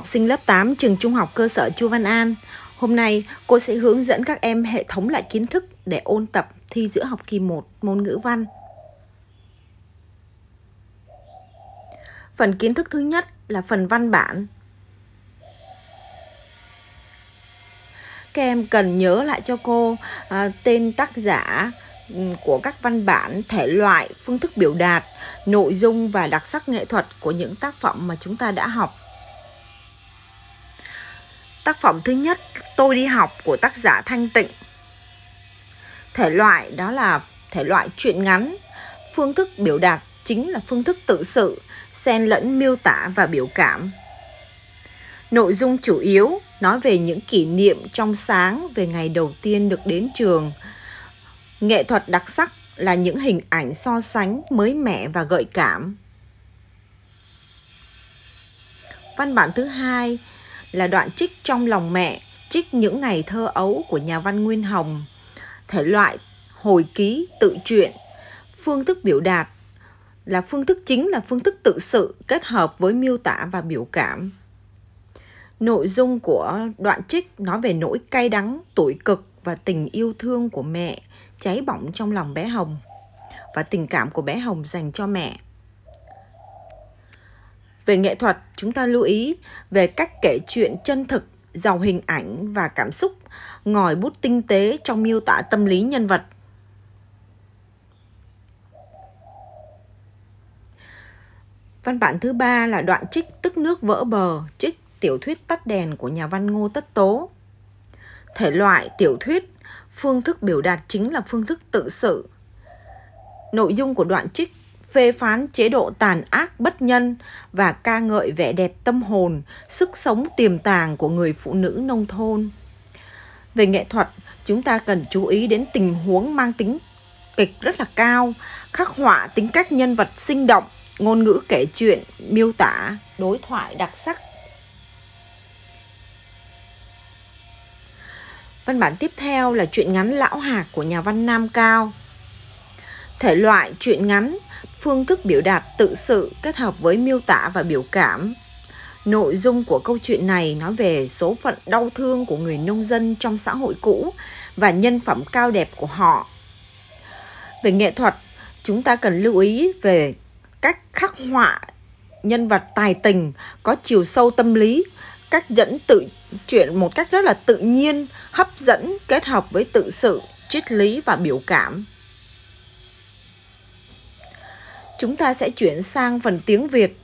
Học sinh lớp 8 trường Trung học cơ sở Chu Văn An. Hôm nay, cô sẽ hướng dẫn các em hệ thống lại kiến thức để ôn tập thi giữa học kỳ 1 môn ngữ văn. Phần kiến thức thứ nhất là phần văn bản. Các em cần nhớ lại cho cô à, tên tác giả của các văn bản, thể loại, phương thức biểu đạt, nội dung và đặc sắc nghệ thuật của những tác phẩm mà chúng ta đã học Tác phẩm thứ nhất Tôi đi học của tác giả Thanh Tịnh. Thể loại đó là thể loại truyện ngắn. Phương thức biểu đạt chính là phương thức tự sự, xen lẫn miêu tả và biểu cảm. Nội dung chủ yếu nói về những kỷ niệm trong sáng về ngày đầu tiên được đến trường. Nghệ thuật đặc sắc là những hình ảnh so sánh mới mẻ và gợi cảm. Văn bản thứ hai là đoạn trích trong lòng mẹ, trích những ngày thơ ấu của nhà văn Nguyên Hồng. Thể loại hồi ký, tự truyện, phương thức biểu đạt là phương thức chính là phương thức tự sự kết hợp với miêu tả và biểu cảm. Nội dung của đoạn trích nói về nỗi cay đắng, tuổi cực và tình yêu thương của mẹ cháy bỏng trong lòng bé Hồng và tình cảm của bé Hồng dành cho mẹ. Về nghệ thuật, chúng ta lưu ý về cách kể chuyện chân thực, giàu hình ảnh và cảm xúc, ngòi bút tinh tế trong miêu tả tâm lý nhân vật. Văn bản thứ ba là đoạn trích Tức nước vỡ bờ, trích tiểu thuyết tắt đèn của nhà văn Ngô Tất Tố. Thể loại tiểu thuyết, phương thức biểu đạt chính là phương thức tự sự. Nội dung của đoạn trích phê phán chế độ tàn ác bất nhân và ca ngợi vẻ đẹp tâm hồn, sức sống tiềm tàng của người phụ nữ nông thôn. Về nghệ thuật, chúng ta cần chú ý đến tình huống mang tính kịch rất là cao, khắc họa tính cách nhân vật sinh động, ngôn ngữ kể chuyện, miêu tả, đối thoại đặc sắc. Văn bản tiếp theo là truyện ngắn Lão Hạc của nhà văn Nam Cao. Thể loại truyện ngắn phương thức biểu đạt tự sự kết hợp với miêu tả và biểu cảm. Nội dung của câu chuyện này nói về số phận đau thương của người nông dân trong xã hội cũ và nhân phẩm cao đẹp của họ. Về nghệ thuật, chúng ta cần lưu ý về cách khắc họa nhân vật tài tình có chiều sâu tâm lý, cách dẫn tự chuyện một cách rất là tự nhiên, hấp dẫn kết hợp với tự sự, triết lý và biểu cảm chúng ta sẽ chuyển sang phần tiếng Việt.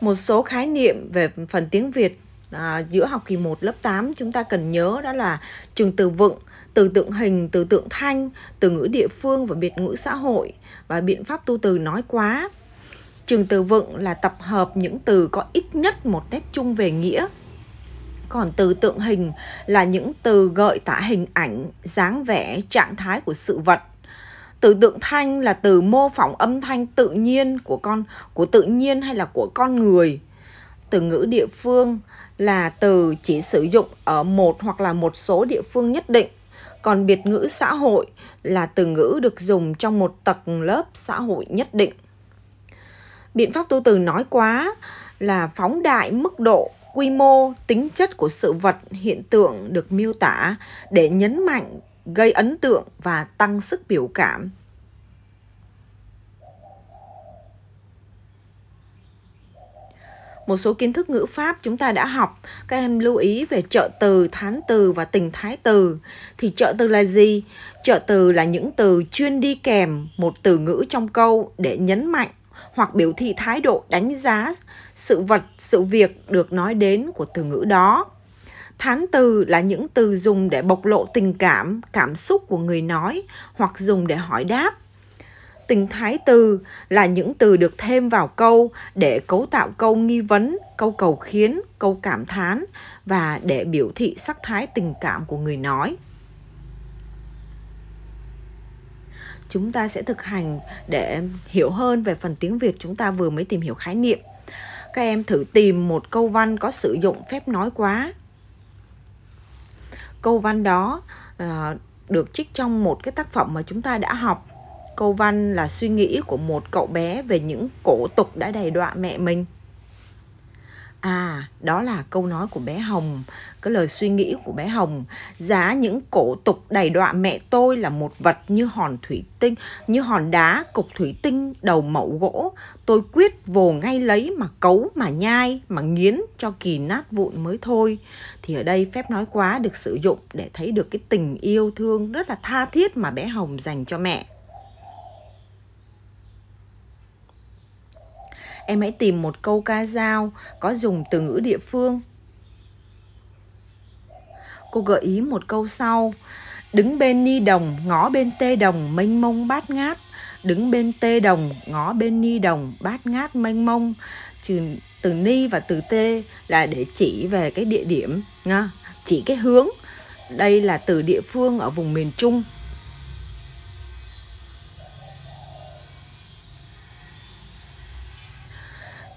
Một số khái niệm về phần tiếng Việt à, giữa học kỳ 1 lớp 8 chúng ta cần nhớ đó là trường từ vựng, từ tượng hình, từ tượng thanh, từ ngữ địa phương và biệt ngữ xã hội và biện pháp tu từ nói quá. Trường từ vựng là tập hợp những từ có ít nhất một nét chung về nghĩa còn từ tượng hình là những từ gợi tả hình ảnh, dáng vẻ, trạng thái của sự vật. Từ tượng thanh là từ mô phỏng âm thanh tự nhiên của con của tự nhiên hay là của con người. Từ ngữ địa phương là từ chỉ sử dụng ở một hoặc là một số địa phương nhất định. Còn biệt ngữ xã hội là từ ngữ được dùng trong một tầng lớp xã hội nhất định. Biện pháp tu từ nói quá là phóng đại mức độ quy mô, tính chất của sự vật hiện tượng được miêu tả để nhấn mạnh, gây ấn tượng và tăng sức biểu cảm. Một số kiến thức ngữ pháp chúng ta đã học, các em lưu ý về trợ từ, thán từ và tình thái từ. Thì trợ từ là gì? Trợ từ là những từ chuyên đi kèm một từ ngữ trong câu để nhấn mạnh hoặc biểu thị thái độ đánh giá sự vật, sự việc được nói đến của từ ngữ đó. Thán từ là những từ dùng để bộc lộ tình cảm, cảm xúc của người nói hoặc dùng để hỏi đáp. Tình thái từ là những từ được thêm vào câu để cấu tạo câu nghi vấn, câu cầu khiến, câu cảm thán và để biểu thị sắc thái tình cảm của người nói. chúng ta sẽ thực hành để hiểu hơn về phần tiếng Việt chúng ta vừa mới tìm hiểu khái niệm. Các em thử tìm một câu văn có sử dụng phép nói quá. Câu văn đó à, được trích trong một cái tác phẩm mà chúng ta đã học. Câu văn là suy nghĩ của một cậu bé về những cổ tục đã đầy đọa mẹ mình à đó là câu nói của bé hồng cái lời suy nghĩ của bé hồng giá những cổ tục đầy đọa mẹ tôi là một vật như hòn thủy tinh như hòn đá cục thủy tinh đầu mẫu gỗ tôi quyết vồ ngay lấy mà cấu mà nhai mà nghiến cho kỳ nát vụn mới thôi thì ở đây phép nói quá được sử dụng để thấy được cái tình yêu thương rất là tha thiết mà bé hồng dành cho mẹ em hãy tìm một câu ca dao có dùng từ ngữ địa phương. Cô gợi ý một câu sau, đứng bên ni đồng, ngó bên tê đồng, mênh mông bát ngát, đứng bên tê đồng, ngó bên ni đồng, bát ngát mênh mông. Trừ từ ni và từ tê là để chỉ về cái địa điểm, nha, chỉ cái hướng. Đây là từ địa phương ở vùng miền Trung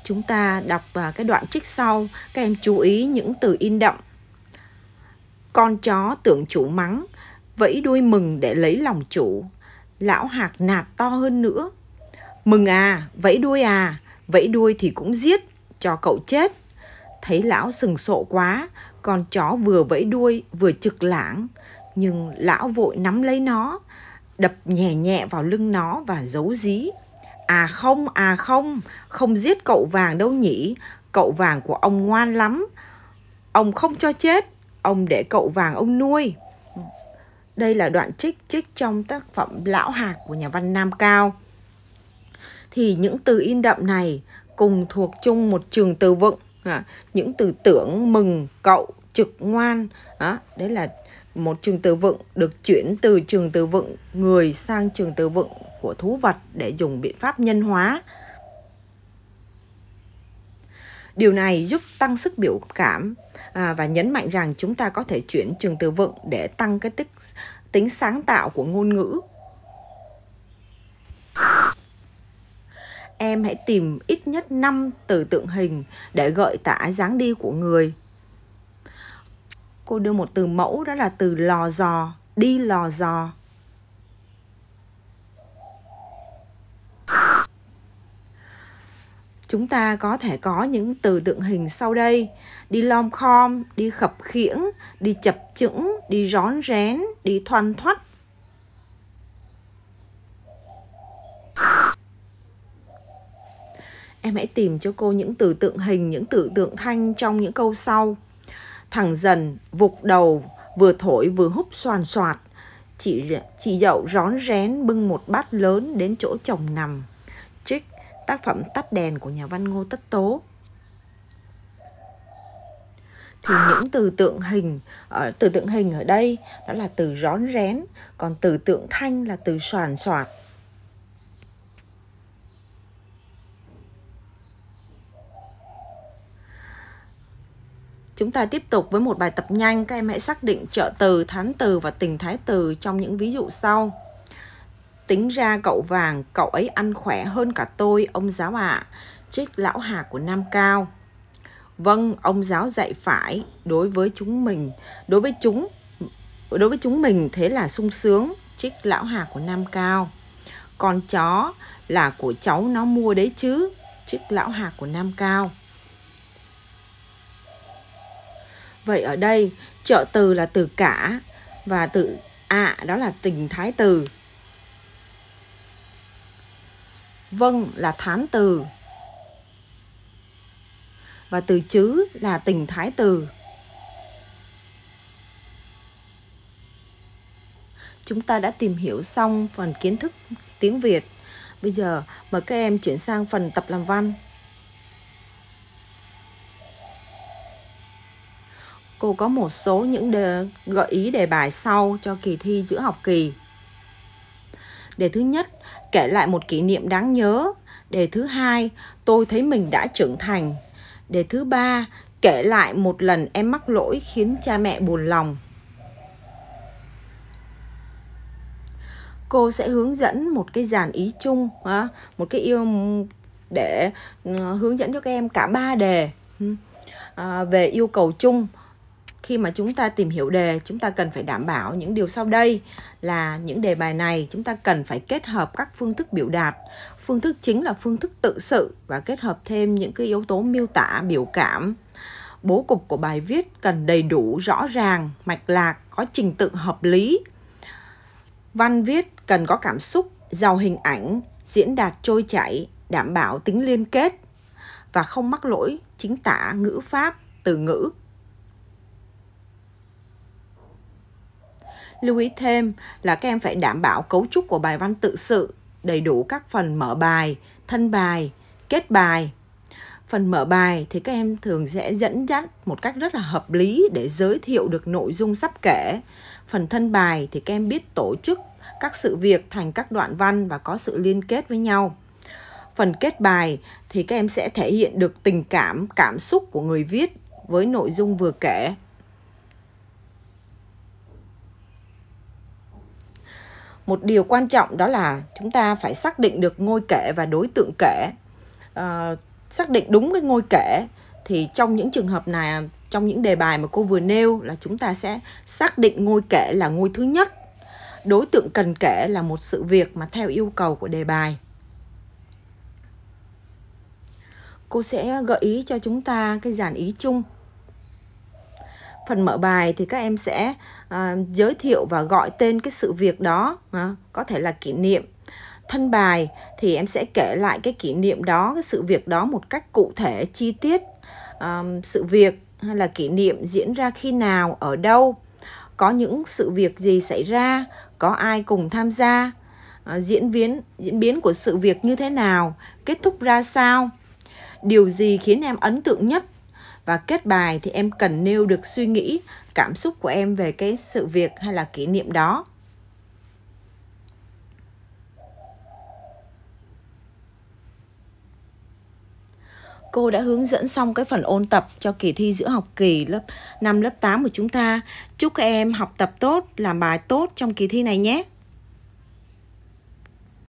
chúng ta đọc vào cái đoạn trích sau, các em chú ý những từ in đậm. Con chó tưởng chủ mắng, vẫy đuôi mừng để lấy lòng chủ. Lão hạc nạt to hơn nữa. Mừng à, vẫy đuôi à, vẫy đuôi thì cũng giết, cho cậu chết. Thấy lão sừng sộ quá, con chó vừa vẫy đuôi vừa trực lãng. Nhưng lão vội nắm lấy nó, đập nhẹ nhẹ vào lưng nó và giấu dí. À không, à không, không giết cậu vàng đâu nhỉ. Cậu vàng của ông ngoan lắm. Ông không cho chết, ông để cậu vàng ông nuôi. Đây là đoạn trích trích trong tác phẩm Lão Hạc của nhà văn Nam Cao. Thì những từ in đậm này cùng thuộc chung một trường từ vựng. À, những từ tưởng, mừng, cậu, trực, ngoan, đó đấy là một trường từ vựng được chuyển từ trường từ vựng người sang trường từ vựng của thú vật để dùng biện pháp nhân hóa Điều này giúp tăng sức biểu cảm à, và nhấn mạnh rằng chúng ta có thể chuyển trường từ vựng để tăng cái tích, tính sáng tạo của ngôn ngữ. Em hãy tìm ít nhất 5 từ tượng hình để gợi tả dáng đi của người cô đưa một từ mẫu đó là từ lò dò đi lò dò chúng ta có thể có những từ tượng hình sau đây đi lom khom đi khập khiễng đi chập chững đi rón rén đi thoăn thoắt em hãy tìm cho cô những từ tượng hình những từ tượng thanh trong những câu sau Thằng dần vụt đầu vừa thổi vừa húp xoàn xoạt. Chị, chị dậu rón rén bưng một bát lớn đến chỗ chồng nằm. Trích, tác phẩm tắt đèn của nhà văn Ngô Tất Tố thì những từ tượng hình ở ờ, từ tượng hình ở đây đó là từ rón rén còn từ tượng thanh là từ xoàn xoạt. Chúng ta tiếp tục với một bài tập nhanh, các em hãy xác định trợ từ, thán từ và tình thái từ trong những ví dụ sau. Tính ra cậu vàng, cậu ấy ăn khỏe hơn cả tôi, ông giáo ạ. À. Trích lão hà của Nam Cao. Vâng, ông giáo dạy phải đối với chúng mình, đối với chúng đối với chúng mình thế là sung sướng, trích lão hà của Nam Cao. Còn chó là của cháu nó mua đấy chứ, trích lão hà của Nam Cao Vậy ở đây trợ từ là từ cả và từ ạ à, đó là tình thái từ. Vâng là thán từ. Và từ chứ là tình thái từ. Chúng ta đã tìm hiểu xong phần kiến thức tiếng Việt. Bây giờ mời các em chuyển sang phần tập làm văn. có một số những đề, gợi ý đề bài sau cho kỳ thi giữa học kỳ. Đề thứ nhất, kể lại một kỷ niệm đáng nhớ. Đề thứ hai, tôi thấy mình đã trưởng thành. Đề thứ ba, kể lại một lần em mắc lỗi khiến cha mẹ buồn lòng. Cô sẽ hướng dẫn một cái dàn ý chung, một cái yêu để ừ, hướng dẫn cho các em cả ba đề à, về yêu cầu chung khi mà chúng ta tìm hiểu đề chúng ta cần phải đảm bảo những điều sau đây là những đề bài này chúng ta cần phải kết hợp các phương thức biểu đạt phương thức chính là phương thức tự sự và kết hợp thêm những cái yếu tố miêu tả biểu cảm bố cục của bài viết cần đầy đủ rõ ràng mạch lạc có trình tự hợp lý văn viết cần có cảm xúc giàu hình ảnh diễn đạt trôi chảy đảm bảo tính liên kết và không mắc lỗi chính tả ngữ pháp từ ngữ Lưu ý thêm là các em phải đảm bảo cấu trúc của bài văn tự sự, đầy đủ các phần mở bài, thân bài, kết bài. Phần mở bài thì các em thường sẽ dẫn dắt một cách rất là hợp lý để giới thiệu được nội dung sắp kể. Phần thân bài thì các em biết tổ chức các sự việc thành các đoạn văn và có sự liên kết với nhau. Phần kết bài thì các em sẽ thể hiện được tình cảm, cảm xúc của người viết với nội dung vừa kể. một điều quan trọng đó là chúng ta phải xác định được ngôi kể và đối tượng kể à, xác định đúng cái ngôi kể thì trong những trường hợp này trong những đề bài mà cô vừa nêu là chúng ta sẽ xác định ngôi kể là ngôi thứ nhất đối tượng cần kể là một sự việc mà theo yêu cầu của đề bài cô sẽ gợi ý cho chúng ta cái dàn ý chung phần mở bài thì các em sẽ à, giới thiệu và gọi tên cái sự việc đó à, có thể là kỷ niệm thân bài thì em sẽ kể lại cái kỷ niệm đó cái sự việc đó một cách cụ thể chi tiết à, sự việc hay là kỷ niệm diễn ra khi nào ở đâu có những sự việc gì xảy ra có ai cùng tham gia à, diễn biến diễn biến của sự việc như thế nào kết thúc ra sao điều gì khiến em ấn tượng nhất và kết bài thì em cần nêu được suy nghĩ cảm xúc của em về cái sự việc hay là kỷ niệm đó cô đã hướng dẫn xong cái phần ôn tập cho kỳ thi giữa học kỳ lớp 5 lớp 8 của chúng ta. Chúc các em học tập tốt, làm bài tốt trong kỳ thi này nhé.